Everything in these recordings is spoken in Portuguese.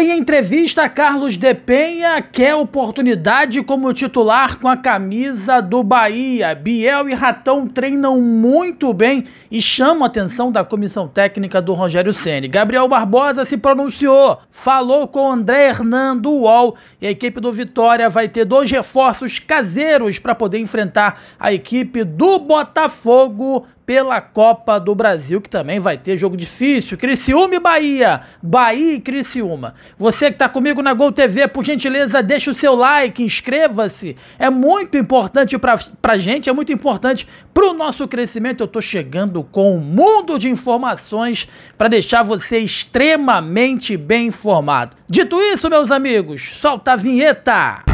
Em entrevista, Carlos De Penha quer oportunidade como titular com a camisa do Bahia. Biel e Ratão treinam muito bem e chamam a atenção da comissão técnica do Rogério Ceni. Gabriel Barbosa se pronunciou, falou com André Hernando Uol e a equipe do Vitória vai ter dois reforços caseiros para poder enfrentar a equipe do Botafogo pela Copa do Brasil, que também vai ter jogo difícil. Criciúma e Bahia. Bahia e Criciúma. Você que está comigo na Gol TV, por gentileza, deixa o seu like, inscreva-se. É muito importante para a gente, é muito importante para o nosso crescimento. Eu estou chegando com um mundo de informações para deixar você extremamente bem informado. Dito isso, meus amigos, solta a vinheta!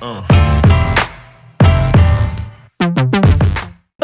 Uh.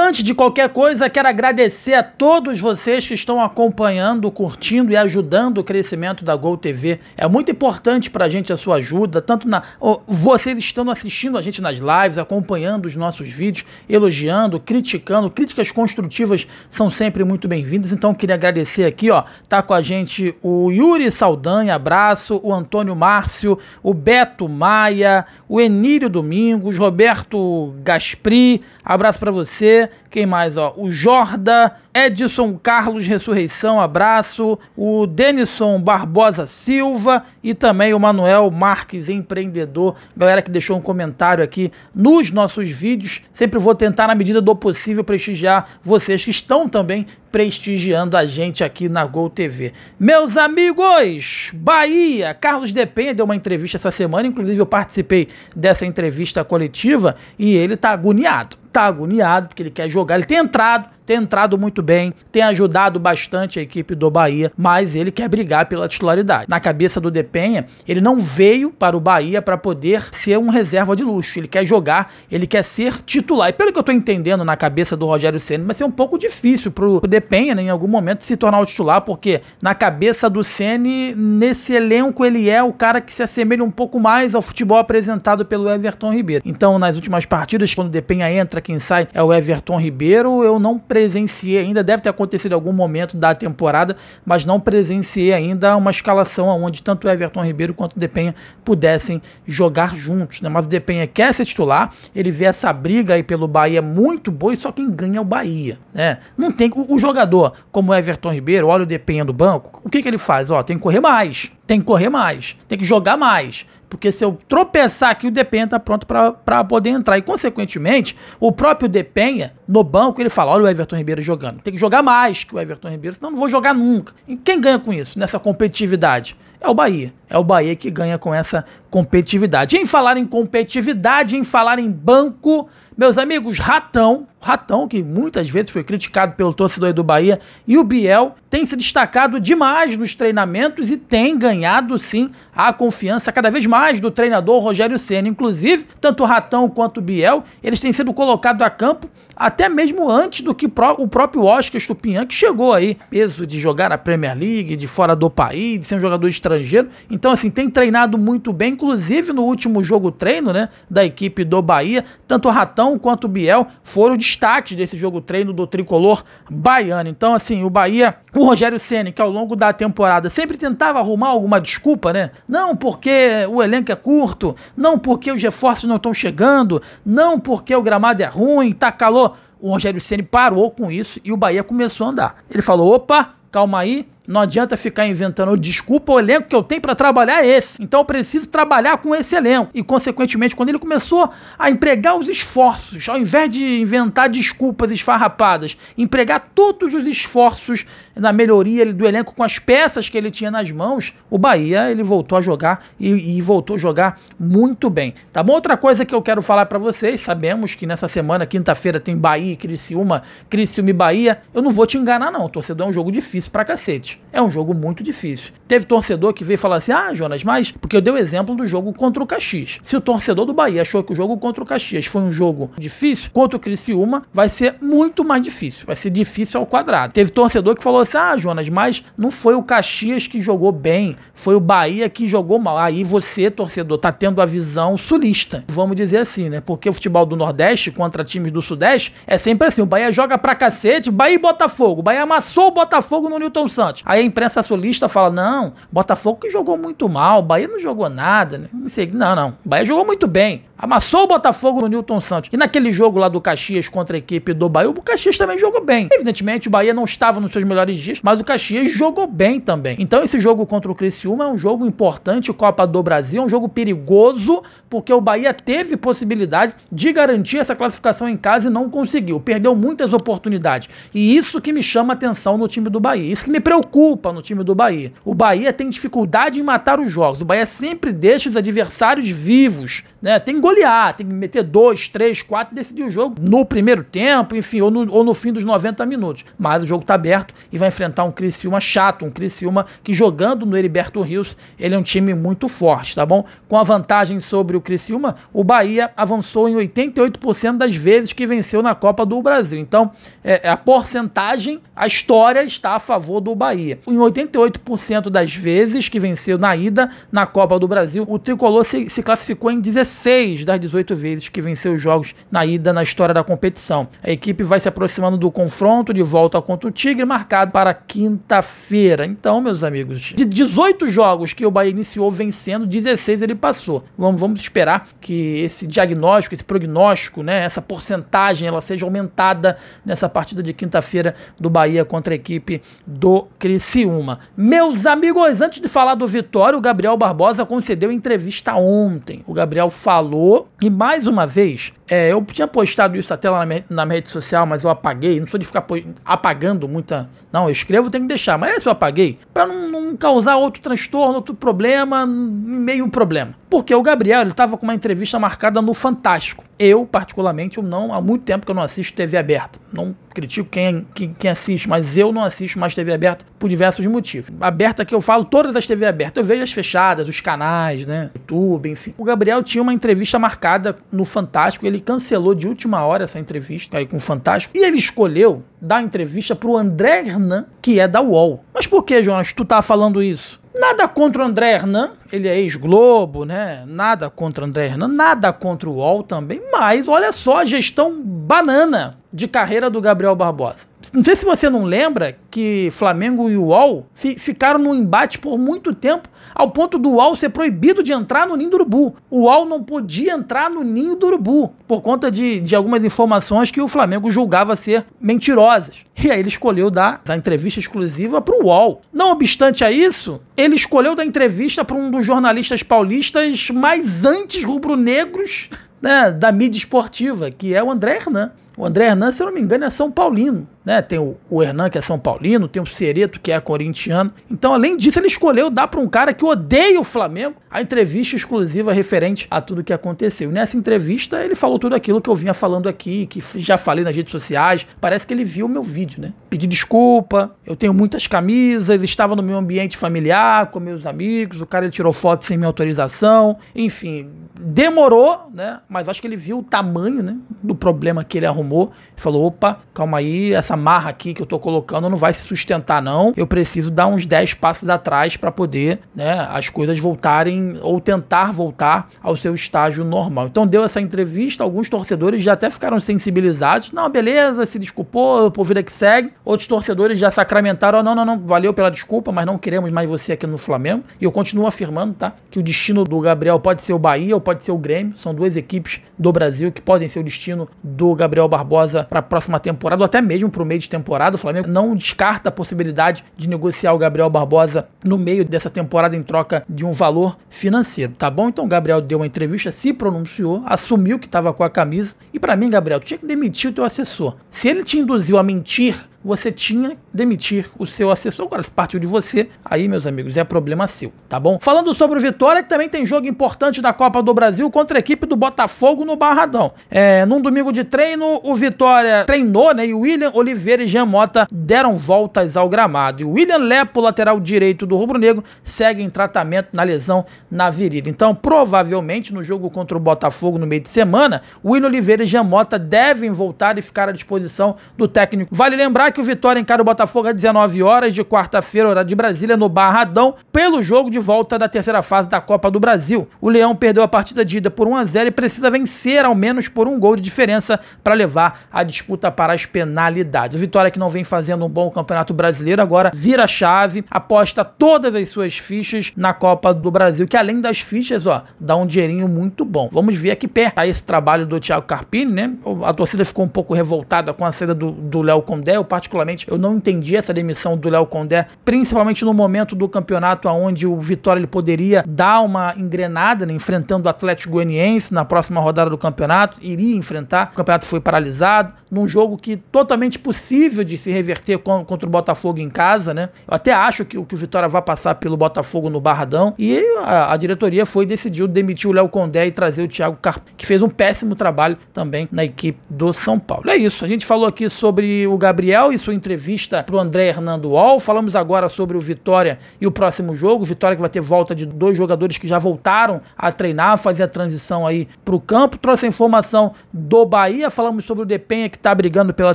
Antes de qualquer coisa, quero agradecer a todos vocês que estão acompanhando, curtindo e ajudando o crescimento da Gol TV. É muito importante para a gente a sua ajuda, tanto na vocês estando assistindo a gente nas lives, acompanhando os nossos vídeos, elogiando, criticando. Críticas construtivas são sempre muito bem-vindas. Então queria agradecer aqui, ó, tá com a gente o Yuri Saldanha, abraço, o Antônio Márcio, o Beto Maia, o Enílio Domingos, Roberto Gaspri, abraço para você. Quem mais, ó? O Jorda, Edson Carlos Ressurreição, abraço. O Denison Barbosa Silva e também o Manuel Marques, empreendedor. Galera que deixou um comentário aqui nos nossos vídeos. Sempre vou tentar, na medida do possível, prestigiar vocês que estão também prestigiando a gente aqui na Gol TV. Meus amigos, Bahia, Carlos Depenha deu uma entrevista essa semana, inclusive eu participei dessa entrevista coletiva e ele tá agoniado tá agoniado, porque ele quer jogar, ele tem entrado, tem entrado muito bem, tem ajudado bastante a equipe do Bahia, mas ele quer brigar pela titularidade. Na cabeça do Depenha, ele não veio para o Bahia para poder ser um reserva de luxo. Ele quer jogar, ele quer ser titular. E pelo que eu estou entendendo na cabeça do Rogério Senna, vai ser um pouco difícil para o Depenha, né, em algum momento, se tornar o titular, porque na cabeça do Ceni, nesse elenco, ele é o cara que se assemelha um pouco mais ao futebol apresentado pelo Everton Ribeiro. Então, nas últimas partidas, quando o Depenha entra, quem sai é o Everton Ribeiro, eu não presenciei ainda, deve ter acontecido em algum momento da temporada, mas não presenciei ainda uma escalação onde tanto Everton Ribeiro quanto Depenha pudessem jogar juntos. Né? Mas o Depenha quer se titular, ele vê essa briga aí pelo Bahia muito boa e só quem ganha é o Bahia. Né? Não tem o, o jogador como Everton Ribeiro, olha o Depenha do banco, o que, que ele faz? Ó, tem que correr mais, tem que correr mais, tem que jogar mais. Porque se eu tropeçar aqui, o Depenha tá pronto para poder entrar. E, consequentemente, o próprio Depenha, no banco, ele fala: olha o Everton Ribeiro jogando. Tem que jogar mais que o Everton Ribeiro, senão não vou jogar nunca. E quem ganha com isso, nessa competitividade? É o Bahia. É o Bahia que ganha com essa competitividade. em falar em competitividade, em falar em banco, meus amigos, Ratão, Ratão, que muitas vezes foi criticado pelo torcedor do Bahia, e o Biel tem se destacado demais nos treinamentos e tem ganhado, sim, a confiança cada vez mais do treinador Rogério Senna. Inclusive, tanto o Ratão quanto o Biel, eles têm sido colocados a campo até mesmo antes do que o próprio Oscar Stupinhan, que chegou aí, peso de jogar a Premier League, de fora do país, de ser um jogador estrangeiro. Então, assim, tem treinado muito bem, inclusive no último jogo treino, né, da equipe do Bahia, tanto o Ratão Falcão quanto o Biel foram destaques desse jogo treino do tricolor baiano. Então, assim, o Bahia, o Rogério Ceni, que ao longo da temporada sempre tentava arrumar alguma desculpa, né? Não porque o elenco é curto, não porque os reforços não estão chegando, não porque o gramado é ruim, tá calor. O Rogério Ceni parou com isso e o Bahia começou a andar. Ele falou: "Opa, calma aí, não adianta ficar inventando desculpa, o elenco que eu tenho para trabalhar é esse. Então eu preciso trabalhar com esse elenco. E, consequentemente, quando ele começou a empregar os esforços, ao invés de inventar desculpas esfarrapadas, empregar todos os esforços na melhoria do elenco com as peças que ele tinha nas mãos, o Bahia ele voltou a jogar e, e voltou a jogar muito bem. Tá bom? Outra coisa que eu quero falar para vocês, sabemos que nessa semana, quinta-feira, tem Bahia e Criciúma, Criciúma e Bahia. Eu não vou te enganar não, torcedor, é um jogo difícil pra cacete. É um jogo muito difícil. Teve torcedor que veio falar assim: ah, Jonas, mas. Porque eu dei o exemplo do jogo contra o Caxias. Se o torcedor do Bahia achou que o jogo contra o Caxias foi um jogo difícil, contra o Criciúma vai ser muito mais difícil. Vai ser difícil ao quadrado. Teve torcedor que falou assim: ah, Jonas, mas não foi o Caxias que jogou bem, foi o Bahia que jogou mal. Aí você, torcedor, tá tendo a visão sulista. Vamos dizer assim, né? Porque o futebol do Nordeste contra times do Sudeste é sempre assim: o Bahia joga pra cacete, Bahia e Botafogo. O Bahia amassou o Botafogo no Newton Santos. Aí a imprensa sulista fala: não, Botafogo que jogou muito mal, Bahia não jogou nada. Né? Não, sei, não, não. Bahia jogou muito bem. Amassou o Botafogo no Newton Santos. E naquele jogo lá do Caxias contra a equipe do Bahia, o Caxias também jogou bem. Evidentemente, o Bahia não estava nos seus melhores dias, mas o Caxias jogou bem também. Então, esse jogo contra o Criciúma é um jogo importante, Copa do Brasil, é um jogo perigoso, porque o Bahia teve possibilidade de garantir essa classificação em casa e não conseguiu. Perdeu muitas oportunidades. E isso que me chama atenção no time do Bahia. Isso que me preocupa no time do Bahia. O Bahia tem dificuldade em matar os jogos. O Bahia sempre deixa os adversários vivos, né? Tem gol golear, tem que meter dois, três, quatro, decidir o jogo no primeiro tempo, enfim, ou no, ou no fim dos 90 minutos. Mas o jogo está aberto e vai enfrentar um Criciúma chato, um Criciúma que jogando no Heriberto Rios, ele é um time muito forte, tá bom? Com a vantagem sobre o Criciúma, o Bahia avançou em 88% das vezes que venceu na Copa do Brasil. Então, é, é, a porcentagem, a história está a favor do Bahia. Em 88% das vezes que venceu na ida na Copa do Brasil, o Tricolor se, se classificou em 16 de das 18 vezes que venceu os jogos na ida na história da competição. A equipe vai se aproximando do confronto de volta contra o Tigre, marcado para quinta-feira. Então, meus amigos, de 18 jogos que o Bahia iniciou vencendo, 16 ele passou. Vamos, vamos esperar que esse diagnóstico, esse prognóstico, né, essa porcentagem, ela seja aumentada nessa partida de quinta-feira do Bahia contra a equipe do Criciúma. Meus amigos, antes de falar do Vitória, o Gabriel Barbosa concedeu entrevista ontem. O Gabriel falou e mais uma vez, é, eu tinha postado isso até lá na minha, na minha, rede social, mas eu apaguei. Não sou de ficar apagando muita. Não, eu escrevo, tenho que deixar. Mas essa eu apaguei para não, não, causar outro transtorno, outro problema, meio problema. Porque o Gabriel ele tava com uma entrevista marcada no Fantástico. Eu, particularmente, eu não, há muito tempo que eu não assisto TV aberta. Não critico quem, quem, quem assiste, mas eu não assisto mais TV aberta por diversos motivos. Aberta que eu falo, todas as TV abertas. Eu vejo as fechadas, os canais, né? YouTube, enfim. O Gabriel tinha uma entrevista marcada no Fantástico. Ele cancelou de última hora essa entrevista aí com o Fantástico. E ele escolheu dar entrevista pro André Hernan, que é da UOL. Mas por que, Jonas, tu tá falando isso? Nada contra o André Hernan, ele é ex-Globo, né? Nada contra o André Hernan, nada contra o UOL também, mas olha só a gestão banana de carreira do Gabriel Barbosa. Não sei se você não lembra que Flamengo e o UOL ficaram no embate por muito tempo, ao ponto do UOL ser proibido de entrar no ninho do urubu. O UOL não podia entrar no ninho do urubu, por conta de, de algumas informações que o Flamengo julgava ser mentirosas. E aí ele escolheu dar, a entrevista exclusiva para o UOL. Não obstante a isso, ele escolheu dar entrevista para um dos jornalistas paulistas mais antes rubro-negros né, da mídia esportiva, que é o André Hernan. O André Hernan, se eu não me engano, é São Paulino. Né, tem o, o Hernan, que é São Paulino, tem o Cereto, que é corintiano. Então, além disso, ele escolheu dar para um cara que odeia o Flamengo a entrevista exclusiva referente a tudo que aconteceu. E nessa entrevista, ele falou tudo aquilo que eu vinha falando aqui, que já falei nas redes sociais. Parece que ele viu o meu vídeo, né? Pedi desculpa, eu tenho muitas camisas, estava no meu ambiente familiar, com meus amigos, o cara tirou foto sem minha autorização. Enfim, demorou, né? Mas acho que ele viu o tamanho, né, do problema que ele arrumou. Falou, opa, calma aí, essa essa marra aqui que eu tô colocando não vai se sustentar não. Eu preciso dar uns 10 passos atrás para poder, né, as coisas voltarem ou tentar voltar ao seu estágio normal. Então deu essa entrevista, alguns torcedores já até ficaram sensibilizados. Não, beleza, se desculpou, por vida que segue. Outros torcedores já sacramentaram, oh, não, não, não, valeu pela desculpa, mas não queremos mais você aqui no Flamengo. E eu continuo afirmando, tá, que o destino do Gabriel pode ser o Bahia ou pode ser o Grêmio. São duas equipes do Brasil que podem ser o destino do Gabriel Barbosa para a próxima temporada ou até mesmo pro para o meio de temporada. O Flamengo não descarta a possibilidade de negociar o Gabriel Barbosa no meio dessa temporada em troca de um valor financeiro, tá bom? Então o Gabriel deu uma entrevista, se pronunciou, assumiu que estava com a camisa. E para mim, Gabriel, tu tinha que demitir o teu assessor. Se ele te induziu a mentir você tinha que demitir o seu assessor. Agora, se partiu de você, aí, meus amigos, é problema seu, tá bom? Falando sobre o Vitória, que também tem jogo importante da Copa do Brasil contra a equipe do Botafogo no Barradão. É, num domingo de treino, o Vitória treinou, né? E o William Oliveira e Jean Mota deram voltas ao gramado. E o William Lepo, lateral direito do Rubro Negro, segue em tratamento na lesão na virilha. Então, provavelmente, no jogo contra o Botafogo no meio de semana, o William Oliveira e Jean Mota devem voltar e ficar à disposição do técnico. Vale lembrar que o Vitória encara o Botafogo às 19 horas de quarta-feira, horário de Brasília, no Barradão, pelo jogo de volta da terceira fase da Copa do Brasil. O Leão perdeu a partida de ida por 1 a 0 e precisa vencer ao menos por um gol de diferença para levar a disputa para as penalidades. O Vitória que não vem fazendo um bom Campeonato Brasileiro agora vira chave, aposta todas as suas fichas na Copa do Brasil, que além das fichas, ó, dá um dinheirinho muito bom. Vamos ver aqui perto tá esse trabalho do Thiago Carpini, né? A torcida ficou um pouco revoltada com a saída do Léo Condé, eu particularmente, eu não entendi essa demissão do Léo Condé, principalmente no momento do campeonato onde o Vitória ele poderia dar uma engrenada, né, enfrentando o Atlético Goianiense na próxima rodada do campeonato, iria enfrentar, o campeonato foi paralisado, num jogo que totalmente possível de se reverter contra o Botafogo em casa, né? Eu até acho que, que o Vitória vai passar pelo Botafogo no Barradão, e a, a diretoria foi decidiu demitir o Léo Condé e trazer o Thiago Carp, que fez um péssimo trabalho também na equipe do São Paulo. É isso, a gente falou aqui sobre o Gabriel e sua entrevista para o André Hernando Al. Falamos agora sobre o Vitória e o próximo jogo. Vitória que vai ter volta de dois jogadores que já voltaram a treinar, fazer a transição aí para o campo. Trouxe a informação do Bahia. Falamos sobre o Depenha que está brigando pela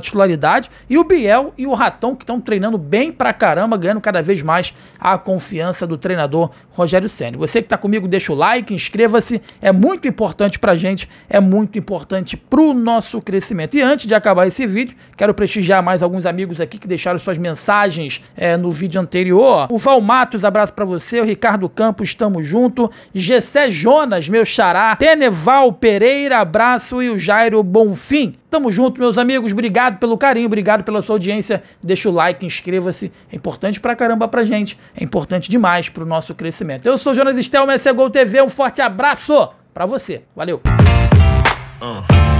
titularidade. E o Biel e o Ratão que estão treinando bem pra caramba, ganhando cada vez mais a confiança do treinador Rogério Senna. Você que está comigo, deixa o like, inscreva-se. É muito importante para gente, é muito importante para o nosso crescimento. E antes de acabar esse vídeo, quero prestigiar mais alguns amigos aqui que deixaram suas mensagens é, no vídeo anterior. O Val Matos, abraço para você. O Ricardo Campos, estamos junto. Gessé Jonas, meu xará. Teneval Pereira, abraço. E o Jairo Bonfim. Tamo junto, meus amigos. Obrigado pelo carinho, obrigado pela sua audiência. Deixa o like, inscreva-se. É importante pra caramba pra gente. É importante demais pro nosso crescimento. Eu sou Jonas Estelma, esse é Gol TV. Um forte abraço pra você. Valeu. Uh.